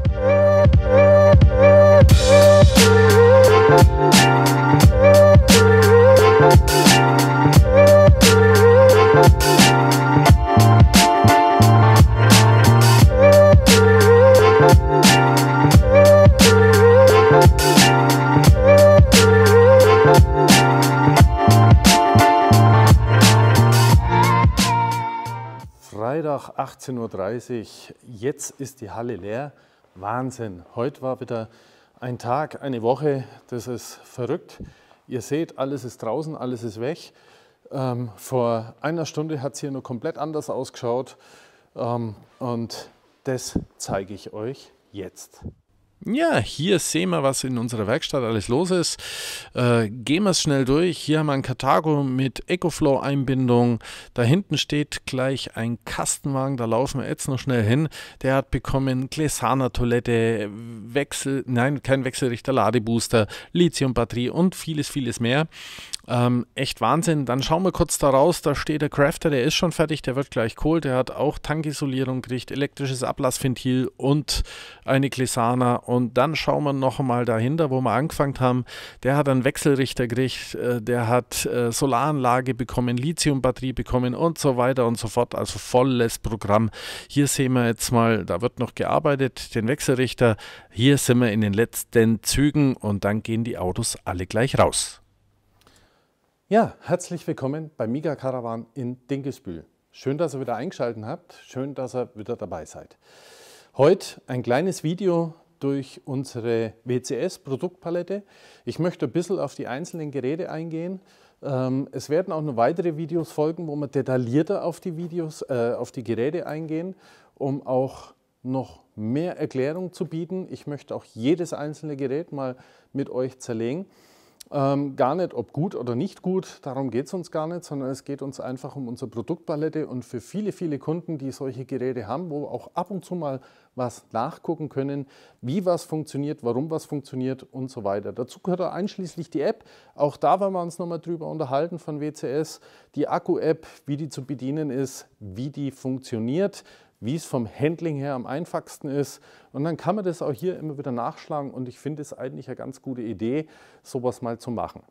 18.30 Uhr. Jetzt ist die Halle leer Wahnsinn. Heute war wieder ein Tag, eine Woche, das ist verrückt. Ihr seht, alles ist draußen, alles ist weg. Ähm, vor einer Stunde hat es hier nur komplett anders ausgeschaut ähm, und das zeige ich euch jetzt. Ja, hier sehen wir, was in unserer Werkstatt alles los ist. Äh, gehen wir es schnell durch. Hier haben wir ein Cartago mit Ecoflow-Einbindung. Da hinten steht gleich ein Kastenwagen, da laufen wir jetzt noch schnell hin. Der hat bekommen Glesana-Toilette, Wechsel, nein, kein Wechselrichter, Ladebooster, Lithium-Batterie und vieles, vieles mehr. Ähm, echt Wahnsinn. Dann schauen wir kurz da raus. Da steht der Crafter, der ist schon fertig, der wird gleich geholt. Der hat auch Tankisolierung gekriegt, elektrisches Ablassventil und eine Glesana und dann schauen wir nochmal dahinter, wo wir angefangen haben. Der hat einen Wechselrichter gekriegt, äh, der hat äh, Solaranlage bekommen, Lithiumbatterie bekommen und so weiter und so fort. Also volles Programm. Hier sehen wir jetzt mal, da wird noch gearbeitet, den Wechselrichter. Hier sind wir in den letzten Zügen und dann gehen die Autos alle gleich raus. Ja, herzlich willkommen bei Miga Caravan in Dinkelsbühl. Schön, dass ihr wieder eingeschaltet habt. Schön, dass ihr wieder dabei seid. Heute ein kleines Video durch unsere WCS-Produktpalette. Ich möchte ein bisschen auf die einzelnen Geräte eingehen. Ähm, es werden auch noch weitere Videos folgen, wo wir detaillierter auf die Videos, äh, auf die Geräte eingehen, um auch noch mehr Erklärung zu bieten. Ich möchte auch jedes einzelne Gerät mal mit euch zerlegen. Ähm, gar nicht, ob gut oder nicht gut, darum geht es uns gar nicht, sondern es geht uns einfach um unsere Produktpalette und für viele, viele Kunden, die solche Geräte haben, wo auch ab und zu mal was nachgucken können, wie was funktioniert, warum was funktioniert und so weiter. Dazu gehört auch einschließlich die App. Auch da werden wir uns nochmal drüber unterhalten von WCS. Die Akku-App, wie die zu bedienen ist, wie die funktioniert, wie es vom Handling her am einfachsten ist. Und dann kann man das auch hier immer wieder nachschlagen und ich finde es eigentlich eine ganz gute Idee, sowas mal zu machen.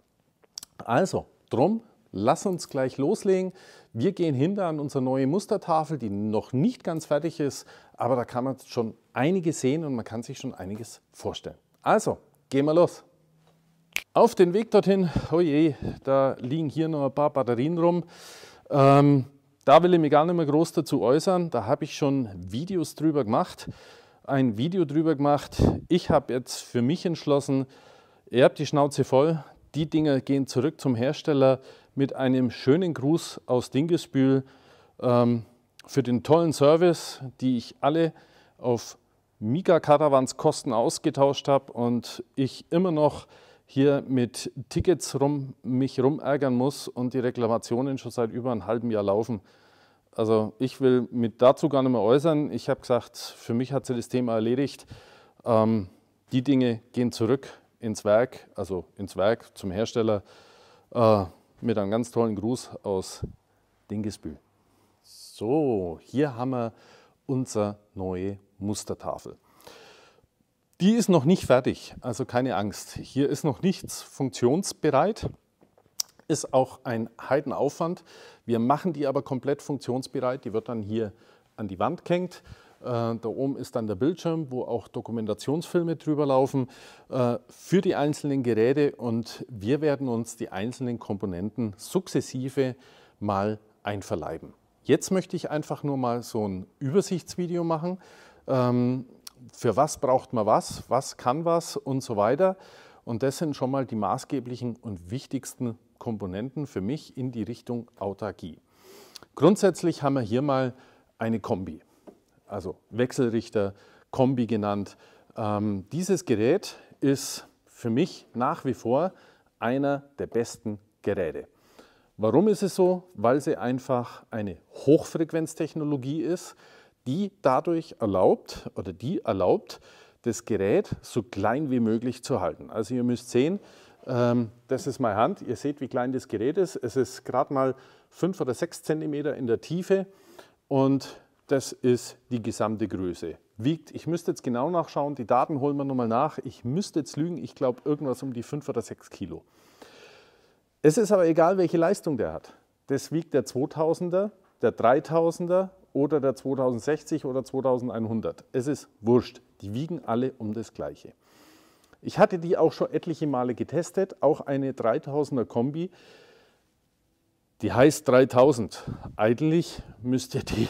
Also, drum, lass uns gleich loslegen. Wir gehen hinter an unsere neue Mustertafel, die noch nicht ganz fertig ist, aber da kann man schon einiges sehen und man kann sich schon einiges vorstellen. Also, gehen wir los. Auf den Weg dorthin, oh je, da liegen hier noch ein paar Batterien rum. Ähm, da will ich mich gar nicht mehr groß dazu äußern. Da habe ich schon Videos drüber gemacht. Ein Video drüber gemacht. Ich habe jetzt für mich entschlossen, ihr habt die Schnauze voll. Die Dinger gehen zurück zum Hersteller mit einem schönen Gruß aus Dingesbühl ähm, für den tollen Service, die ich alle auf Mika Caravans Kosten ausgetauscht habe und ich immer noch hier mit Tickets rum, mich rumärgern muss und die Reklamationen schon seit über einem halben Jahr laufen. Also ich will mich dazu gar nicht mehr äußern. Ich habe gesagt, für mich hat sich das Thema erledigt. Ähm, die Dinge gehen zurück ins Werk, also ins Werk zum Hersteller, äh, mit einem ganz tollen Gruß aus Dingesbühl. So, hier haben wir unsere neue Mustertafel. Die ist noch nicht fertig, also keine Angst. Hier ist noch nichts funktionsbereit. Ist auch ein Heidenaufwand. Wir machen die aber komplett funktionsbereit. Die wird dann hier an die Wand gehängt. Äh, da oben ist dann der Bildschirm, wo auch Dokumentationsfilme drüber laufen äh, für die einzelnen Geräte. Und wir werden uns die einzelnen Komponenten sukzessive mal einverleiben. Jetzt möchte ich einfach nur mal so ein Übersichtsvideo machen. Ähm, für was braucht man was, was kann was und so weiter. Und das sind schon mal die maßgeblichen und wichtigsten Komponenten für mich in die Richtung Autarkie. Grundsätzlich haben wir hier mal eine Kombi, also Wechselrichter, Kombi genannt. Ähm, dieses Gerät ist für mich nach wie vor einer der besten Geräte. Warum ist es so? Weil sie einfach eine Hochfrequenztechnologie ist die dadurch erlaubt oder die erlaubt, das Gerät so klein wie möglich zu halten. Also ihr müsst sehen, ähm, das ist meine Hand. Ihr seht, wie klein das Gerät ist. Es ist gerade mal 5 oder 6 cm in der Tiefe und das ist die gesamte Größe. Wiegt, ich müsste jetzt genau nachschauen, die Daten holen wir nochmal nach. Ich müsste jetzt lügen, ich glaube irgendwas um die 5 oder 6 Kilo. Es ist aber egal, welche Leistung der hat. Das wiegt der 2000er, der 3000er oder der 2060 oder 2100. Es ist wurscht. Die wiegen alle um das Gleiche. Ich hatte die auch schon etliche Male getestet, auch eine 3000er Kombi. Die heißt 3000. Eigentlich müsste die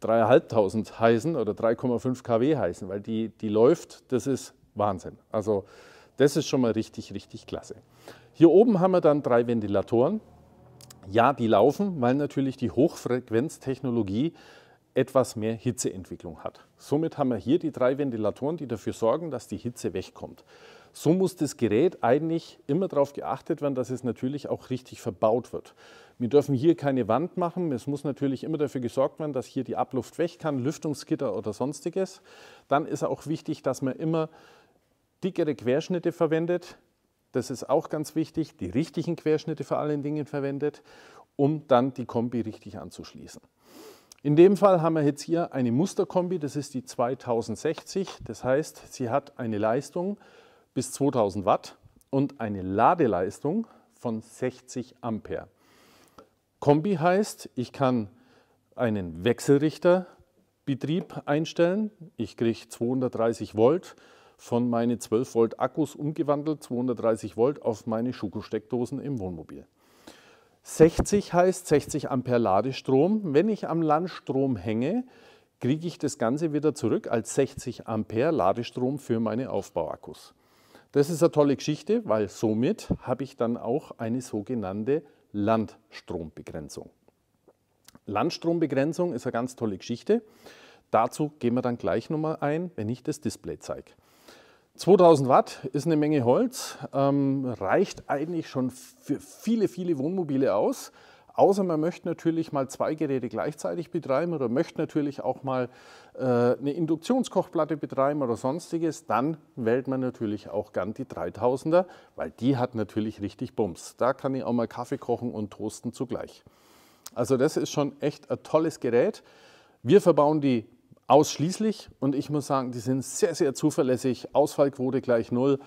3500 heißen oder 3,5 kW heißen, weil die, die läuft, das ist Wahnsinn. Also das ist schon mal richtig, richtig klasse. Hier oben haben wir dann drei Ventilatoren. Ja, die laufen, weil natürlich die Hochfrequenztechnologie etwas mehr Hitzeentwicklung hat. Somit haben wir hier die drei Ventilatoren, die dafür sorgen, dass die Hitze wegkommt. So muss das Gerät eigentlich immer darauf geachtet werden, dass es natürlich auch richtig verbaut wird. Wir dürfen hier keine Wand machen. Es muss natürlich immer dafür gesorgt werden, dass hier die Abluft weg kann, Lüftungsgitter oder sonstiges. Dann ist auch wichtig, dass man immer dickere Querschnitte verwendet, das ist auch ganz wichtig, die richtigen Querschnitte vor allen Dingen verwendet, um dann die Kombi richtig anzuschließen. In dem Fall haben wir jetzt hier eine Musterkombi, das ist die 2060, das heißt, sie hat eine Leistung bis 2000 Watt und eine Ladeleistung von 60 Ampere. Kombi heißt, ich kann einen Wechselrichterbetrieb einstellen, ich kriege 230 Volt, von meinen 12 Volt Akkus umgewandelt, 230 Volt auf meine Schuko-Steckdosen im Wohnmobil. 60 heißt 60 Ampere Ladestrom. Wenn ich am Landstrom hänge, kriege ich das Ganze wieder zurück als 60 Ampere Ladestrom für meine Aufbauakkus. Das ist eine tolle Geschichte, weil somit habe ich dann auch eine sogenannte Landstrombegrenzung. Landstrombegrenzung ist eine ganz tolle Geschichte. Dazu gehen wir dann gleich nochmal ein, wenn ich das Display zeige. 2000 Watt ist eine Menge Holz, ähm, reicht eigentlich schon für viele, viele Wohnmobile aus. Außer man möchte natürlich mal zwei Geräte gleichzeitig betreiben oder möchte natürlich auch mal äh, eine Induktionskochplatte betreiben oder sonstiges, dann wählt man natürlich auch gern die 3000er, weil die hat natürlich richtig Bums. Da kann ich auch mal Kaffee kochen und toasten zugleich. Also das ist schon echt ein tolles Gerät. Wir verbauen die Ausschließlich. Und ich muss sagen, die sind sehr, sehr zuverlässig. Ausfallquote gleich null.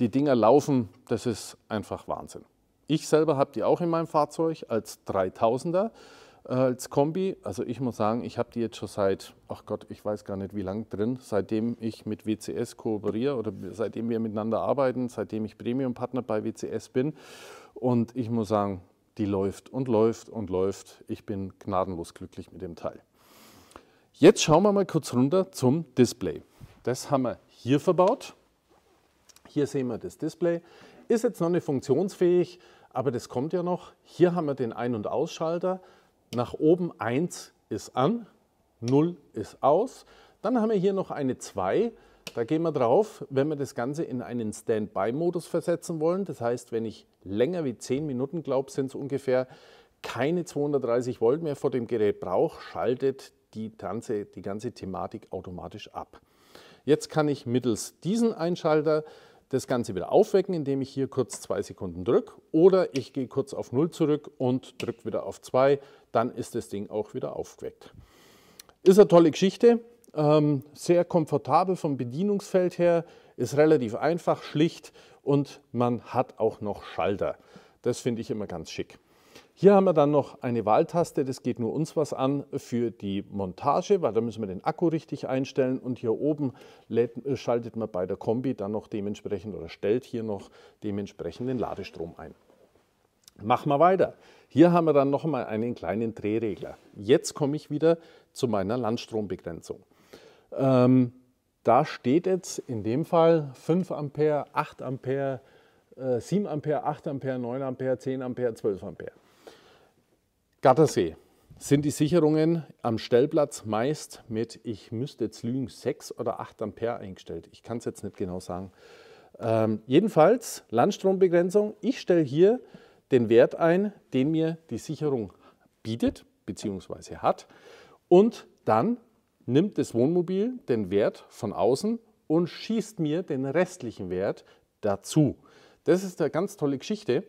Die Dinger laufen, das ist einfach Wahnsinn. Ich selber habe die auch in meinem Fahrzeug als 3000er, äh, als Kombi. Also ich muss sagen, ich habe die jetzt schon seit, ach Gott, ich weiß gar nicht wie lang drin, seitdem ich mit WCS kooperiere oder seitdem wir miteinander arbeiten, seitdem ich Premium-Partner bei WCS bin. Und ich muss sagen, die läuft und läuft und läuft. Ich bin gnadenlos glücklich mit dem Teil. Jetzt schauen wir mal kurz runter zum Display. Das haben wir hier verbaut. Hier sehen wir das Display. Ist jetzt noch nicht funktionsfähig, aber das kommt ja noch. Hier haben wir den Ein- und Ausschalter. Nach oben 1 ist an, 0 ist aus. Dann haben wir hier noch eine 2. Da gehen wir drauf, wenn wir das Ganze in einen Standby-Modus versetzen wollen. Das heißt, wenn ich länger wie 10 Minuten glaube, sind es ungefähr keine 230 Volt mehr vor dem Gerät brauche, schaltet die ganze, die ganze Thematik automatisch ab. Jetzt kann ich mittels diesen Einschalter das Ganze wieder aufwecken, indem ich hier kurz zwei Sekunden drücke oder ich gehe kurz auf 0 zurück und drücke wieder auf 2, dann ist das Ding auch wieder aufgeweckt. Ist eine tolle Geschichte, ähm, sehr komfortabel vom Bedienungsfeld her, ist relativ einfach, schlicht und man hat auch noch Schalter. Das finde ich immer ganz schick. Hier haben wir dann noch eine Wahltaste, das geht nur uns was an, für die Montage, weil da müssen wir den Akku richtig einstellen und hier oben äh, schaltet man bei der Kombi dann noch dementsprechend oder stellt hier noch dementsprechend den Ladestrom ein. Machen wir weiter. Hier haben wir dann noch nochmal einen kleinen Drehregler. Jetzt komme ich wieder zu meiner Landstrombegrenzung. Ähm, da steht jetzt in dem Fall 5 Ampere, 8 Ampere, äh, 7 Ampere, 8 Ampere, 9 Ampere, 10 Ampere, 12 Ampere. Gattersee sind die Sicherungen am Stellplatz meist mit, ich müsste jetzt lügen, 6 oder 8 Ampere eingestellt. Ich kann es jetzt nicht genau sagen. Ähm, jedenfalls Landstrombegrenzung. Ich stelle hier den Wert ein, den mir die Sicherung bietet bzw. hat. Und dann nimmt das Wohnmobil den Wert von außen und schießt mir den restlichen Wert dazu. Das ist eine ganz tolle Geschichte,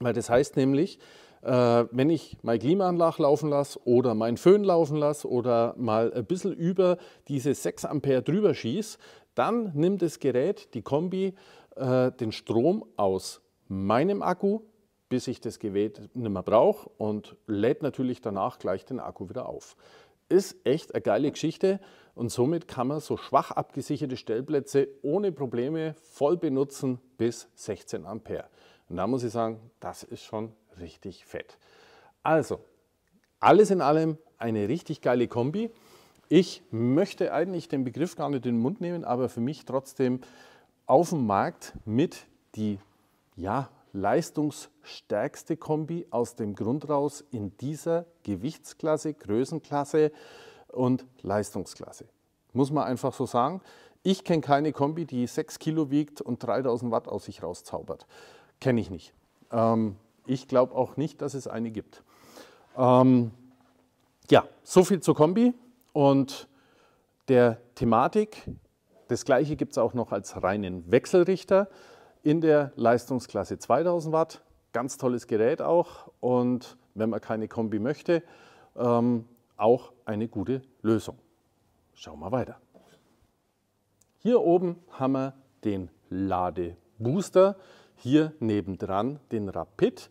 weil das heißt nämlich, äh, wenn ich meine Klimaanlage laufen lasse oder meinen Föhn laufen lasse oder mal ein bisschen über diese 6 Ampere drüber schieße, dann nimmt das Gerät, die Kombi, äh, den Strom aus meinem Akku, bis ich das Gerät nicht mehr brauche und lädt natürlich danach gleich den Akku wieder auf. Ist echt eine geile Geschichte und somit kann man so schwach abgesicherte Stellplätze ohne Probleme voll benutzen bis 16 Ampere. Und da muss ich sagen, das ist schon richtig fett. Also, alles in allem eine richtig geile Kombi. Ich möchte eigentlich den Begriff gar nicht in den Mund nehmen, aber für mich trotzdem auf dem Markt mit die ja, leistungsstärkste Kombi aus dem Grund raus in dieser Gewichtsklasse, Größenklasse und Leistungsklasse. Muss man einfach so sagen. Ich kenne keine Kombi, die 6 Kilo wiegt und 3000 Watt aus sich rauszaubert kenne ich nicht. Ähm, ich glaube auch nicht, dass es eine gibt. Ähm, ja, so viel zur Kombi und der Thematik. Das gleiche gibt es auch noch als reinen Wechselrichter in der Leistungsklasse 2000 Watt. Ganz tolles Gerät auch und wenn man keine Kombi möchte, ähm, auch eine gute Lösung. Schauen wir weiter. Hier oben haben wir den Ladebooster hier nebendran den Rapid.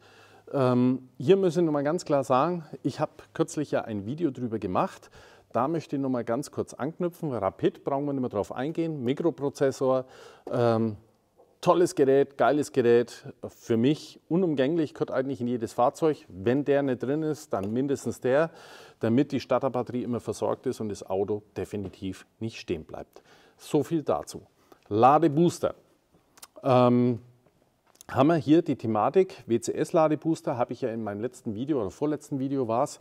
Ähm, hier müssen wir mal ganz klar sagen, ich habe kürzlich ja ein Video darüber gemacht. Da möchte ich noch mal ganz kurz anknüpfen. Rapid brauchen wir nicht mehr drauf eingehen. Mikroprozessor, ähm, tolles Gerät, geiles Gerät. Für mich unumgänglich, gehört eigentlich in jedes Fahrzeug. Wenn der nicht drin ist, dann mindestens der, damit die Starterbatterie immer versorgt ist und das Auto definitiv nicht stehen bleibt. So viel dazu. Ladebooster. Ähm, haben wir hier die Thematik WCS-Ladebooster, habe ich ja in meinem letzten Video oder vorletzten Video war es,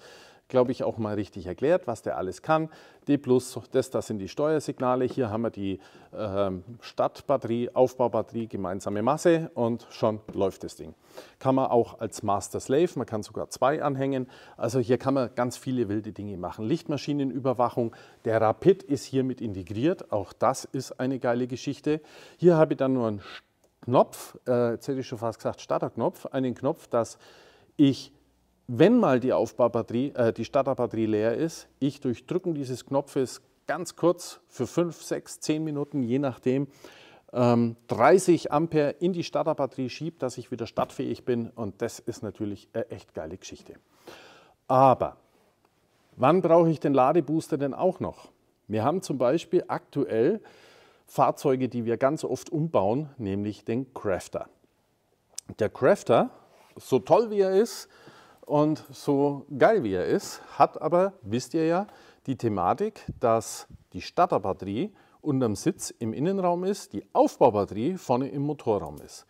glaube ich, auch mal richtig erklärt, was der alles kann. D+, das, das sind die Steuersignale. Hier haben wir die äh, Stadtbatterie, Aufbaubatterie, gemeinsame Masse und schon läuft das Ding. Kann man auch als Master Slave, man kann sogar zwei anhängen. Also hier kann man ganz viele wilde Dinge machen. Lichtmaschinenüberwachung, der Rapid ist hiermit integriert. Auch das ist eine geile Geschichte. Hier habe ich dann nur ein Knopf, äh, jetzt hätte ich schon fast gesagt Starterknopf, einen Knopf, dass ich, wenn mal die, Aufbaubatterie, äh, die Starterbatterie leer ist, ich durch Drücken dieses Knopfes ganz kurz für 5, 6, 10 Minuten, je nachdem, 30 ähm, Ampere in die Starterbatterie schiebt, dass ich wieder startfähig bin. Und das ist natürlich eine echt geile Geschichte. Aber wann brauche ich den Ladebooster denn auch noch? Wir haben zum Beispiel aktuell Fahrzeuge, die wir ganz oft umbauen, nämlich den Crafter. Der Crafter, so toll wie er ist und so geil wie er ist, hat aber, wisst ihr ja, die Thematik, dass die Starterbatterie unterm Sitz im Innenraum ist, die Aufbaubatterie vorne im Motorraum ist.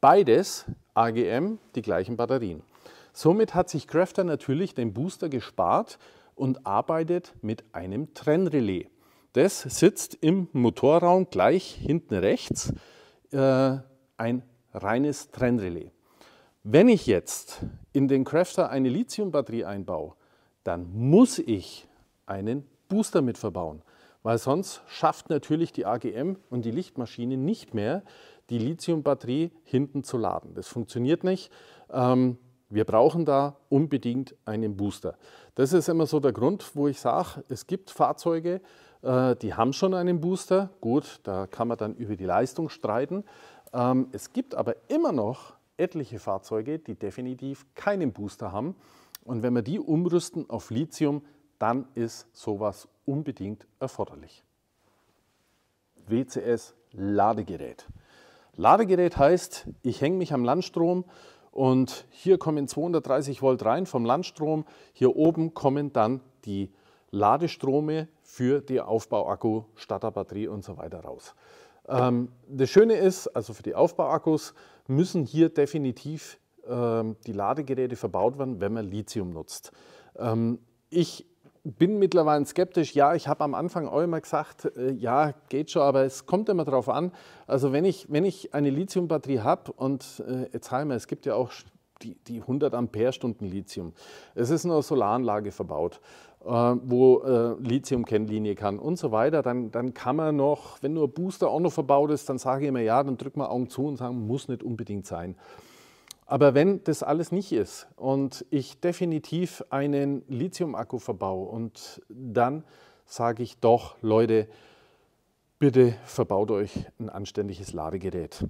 Beides AGM, die gleichen Batterien. Somit hat sich Crafter natürlich den Booster gespart und arbeitet mit einem Trennrelais. Das sitzt im Motorraum gleich hinten rechts, äh, ein reines Trennrelais. Wenn ich jetzt in den Crafter eine Lithiumbatterie einbaue, dann muss ich einen Booster mit verbauen, weil sonst schafft natürlich die AGM und die Lichtmaschine nicht mehr, die Lithiumbatterie hinten zu laden. Das funktioniert nicht. Ähm, wir brauchen da unbedingt einen Booster. Das ist immer so der Grund, wo ich sage, es gibt Fahrzeuge, äh, die haben schon einen Booster. Gut, da kann man dann über die Leistung streiten. Ähm, es gibt aber immer noch etliche Fahrzeuge, die definitiv keinen Booster haben. Und wenn wir die umrüsten auf Lithium, dann ist sowas unbedingt erforderlich. WCS Ladegerät. Ladegerät heißt, ich hänge mich am Landstrom und hier kommen 230 Volt rein vom Landstrom. Hier oben kommen dann die Ladestrome für die Aufbauakku, Starterbatterie und so weiter raus. Ähm, das Schöne ist, also für die Aufbauakkus müssen hier definitiv ähm, die Ladegeräte verbaut werden, wenn man Lithium nutzt. Ähm, ich bin mittlerweile skeptisch. Ja, ich habe am Anfang auch immer gesagt, äh, ja, geht schon, aber es kommt immer drauf an. Also wenn ich, wenn ich eine Lithiumbatterie habe und äh, jetzt haben wir, es gibt ja auch die, die 100 Ampere-Stunden Lithium. Es ist eine Solaranlage verbaut. Äh, wo äh, Lithium Kennlinie kann und so weiter, dann, dann kann man noch, wenn nur Booster auch noch verbaut ist, dann sage ich immer, ja, dann drückt man Augen zu und sagen, muss nicht unbedingt sein. Aber wenn das alles nicht ist und ich definitiv einen Lithium-Akku verbaue und dann sage ich doch, Leute, bitte verbaut euch ein anständiges Ladegerät.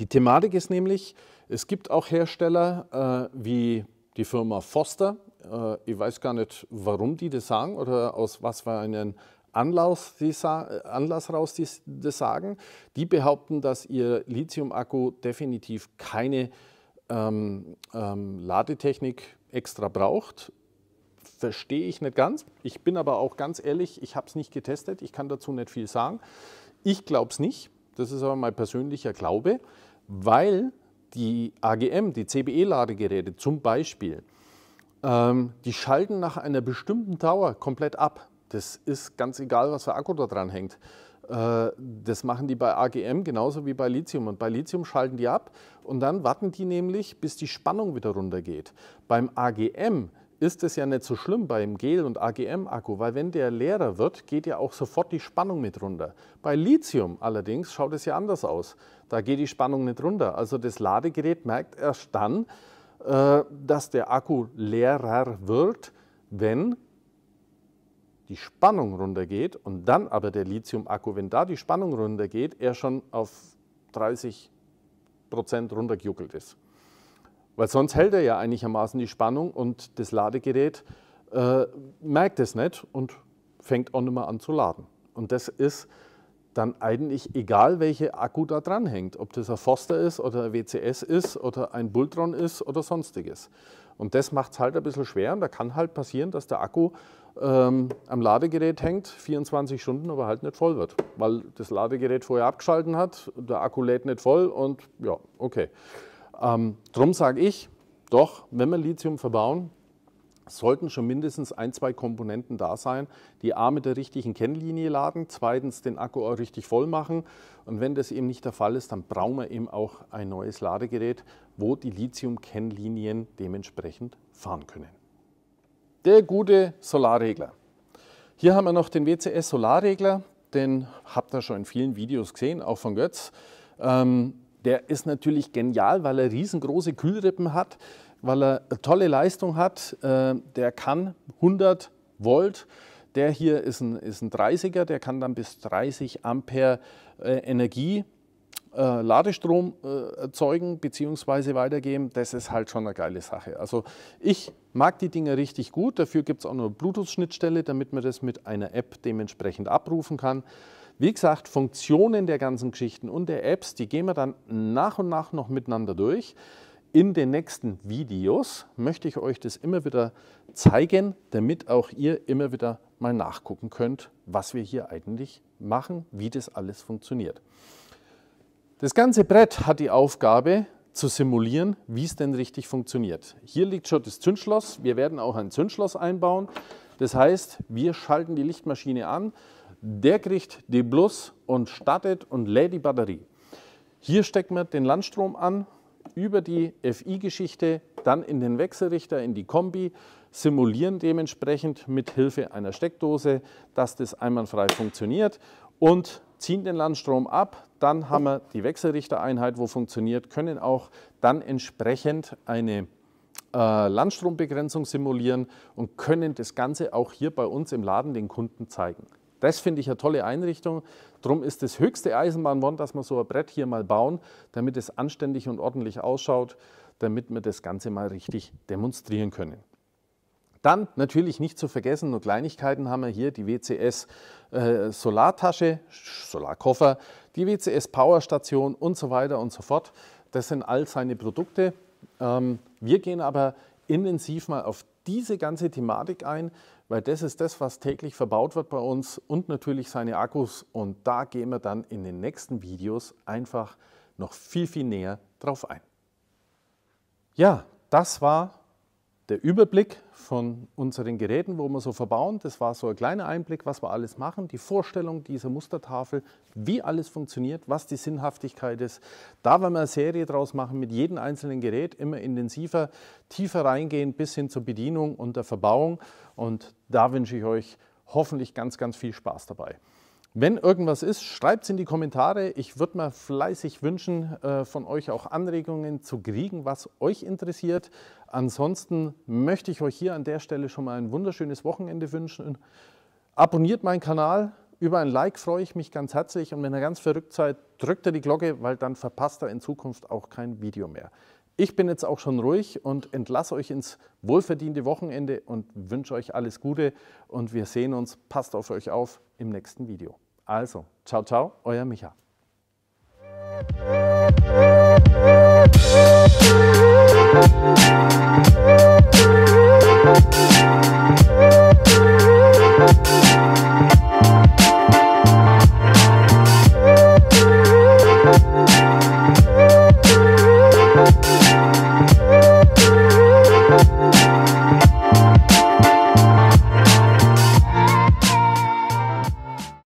Die Thematik ist nämlich, es gibt auch Hersteller äh, wie die Firma Foster. Äh, ich weiß gar nicht, warum die das sagen oder aus was für einem Anlass, die Anlass raus die das sagen. Die behaupten, dass ihr Lithium-Akku definitiv keine ähm, ähm, Ladetechnik extra braucht. Verstehe ich nicht ganz. Ich bin aber auch ganz ehrlich, ich habe es nicht getestet. Ich kann dazu nicht viel sagen. Ich glaube es nicht. Das ist aber mein persönlicher Glaube, weil die AGM, die CBE-Ladegeräte zum Beispiel, ähm, die schalten nach einer bestimmten Dauer komplett ab. Das ist ganz egal, was für Akku da dran hängt. Äh, das machen die bei AGM genauso wie bei Lithium. Und bei Lithium schalten die ab und dann warten die nämlich, bis die Spannung wieder runtergeht. Beim AGM ist es ja nicht so schlimm beim Gel- und AGM-Akku, weil wenn der leerer wird, geht ja auch sofort die Spannung mit runter. Bei Lithium allerdings schaut es ja anders aus. Da geht die Spannung nicht runter. Also das Ladegerät merkt erst dann, äh, dass der Akku leerer wird, wenn die Spannung runtergeht und dann aber der Lithium-Akku, wenn da die Spannung runtergeht, er schon auf 30 Prozent runtergejuckelt ist. Weil sonst hält er ja einigermaßen die Spannung und das Ladegerät äh, merkt es nicht und fängt auch nicht mehr an zu laden. Und das ist dann eigentlich egal, welche Akku da dran hängt, ob das ein Foster ist oder ein WCS ist oder ein Bultron ist oder sonstiges. Und das macht es halt ein bisschen schwer und da kann halt passieren, dass der Akku ähm, am Ladegerät hängt, 24 Stunden, aber halt nicht voll wird, weil das Ladegerät vorher abgeschalten hat, der Akku lädt nicht voll und ja, okay. Ähm, drum sage ich, doch, wenn wir Lithium verbauen, sollten schon mindestens ein, zwei Komponenten da sein, die A mit der richtigen Kennlinie laden, zweitens den Akku auch richtig voll machen und wenn das eben nicht der Fall ist, dann brauchen wir eben auch ein neues Ladegerät, wo die Lithium-Kennlinien dementsprechend fahren können. Der gute Solarregler. Hier haben wir noch den WCS Solarregler, den habt ihr schon in vielen Videos gesehen, auch von Götz. Ähm, der ist natürlich genial, weil er riesengroße Kühlrippen hat, weil er tolle Leistung hat. Äh, der kann 100 Volt. Der hier ist ein, ist ein 30er, der kann dann bis 30 Ampere äh, Energie äh, Ladestrom erzeugen bzw. weitergeben, das ist halt schon eine geile Sache. Also ich mag die Dinger richtig gut, dafür gibt es auch eine Bluetooth-Schnittstelle, damit man das mit einer App dementsprechend abrufen kann. Wie gesagt, Funktionen der ganzen Geschichten und der Apps, die gehen wir dann nach und nach noch miteinander durch. In den nächsten Videos möchte ich euch das immer wieder zeigen, damit auch ihr immer wieder mal nachgucken könnt, was wir hier eigentlich machen, wie das alles funktioniert. Das ganze Brett hat die Aufgabe, zu simulieren, wie es denn richtig funktioniert. Hier liegt schon das Zündschloss. Wir werden auch ein Zündschloss einbauen. Das heißt, wir schalten die Lichtmaschine an der kriegt die Plus und startet und lädt die Batterie. Hier steckt man den Landstrom an über die FI-Geschichte, dann in den Wechselrichter, in die Kombi, simulieren dementsprechend mit Hilfe einer Steckdose, dass das einwandfrei funktioniert und ziehen den Landstrom ab. Dann haben wir die Wechselrichtereinheit, wo funktioniert, können auch dann entsprechend eine äh, Landstrombegrenzung simulieren und können das Ganze auch hier bei uns im Laden den Kunden zeigen. Das finde ich eine tolle Einrichtung. Drum ist das höchste Eisenbahnwand, dass wir so ein Brett hier mal bauen, damit es anständig und ordentlich ausschaut, damit wir das Ganze mal richtig demonstrieren können. Dann natürlich nicht zu vergessen, nur Kleinigkeiten haben wir hier, die WCS äh, Solartasche, Solarkoffer, die WCS Powerstation und so weiter und so fort. Das sind all seine Produkte. Ähm, wir gehen aber intensiv mal auf diese ganze Thematik ein, weil das ist das, was täglich verbaut wird bei uns und natürlich seine Akkus. Und da gehen wir dann in den nächsten Videos einfach noch viel, viel näher drauf ein. Ja, das war der Überblick von unseren Geräten, wo wir so verbauen. Das war so ein kleiner Einblick, was wir alles machen. Die Vorstellung dieser Mustertafel, wie alles funktioniert, was die Sinnhaftigkeit ist. Da werden wir eine Serie draus machen mit jedem einzelnen Gerät, immer intensiver, tiefer reingehen bis hin zur Bedienung und der Verbauung. Und da wünsche ich euch hoffentlich ganz, ganz viel Spaß dabei. Wenn irgendwas ist, schreibt es in die Kommentare. Ich würde mir fleißig wünschen, äh, von euch auch Anregungen zu kriegen, was euch interessiert. Ansonsten möchte ich euch hier an der Stelle schon mal ein wunderschönes Wochenende wünschen. Abonniert meinen Kanal. Über ein Like freue ich mich ganz herzlich. Und wenn ihr ganz verrückt seid, drückt ihr die Glocke, weil dann verpasst ihr in Zukunft auch kein Video mehr. Ich bin jetzt auch schon ruhig und entlasse euch ins wohlverdiente Wochenende und wünsche euch alles Gute. Und wir sehen uns, passt auf euch auf, im nächsten Video. Also, ciao, ciao, euer Micha. Musik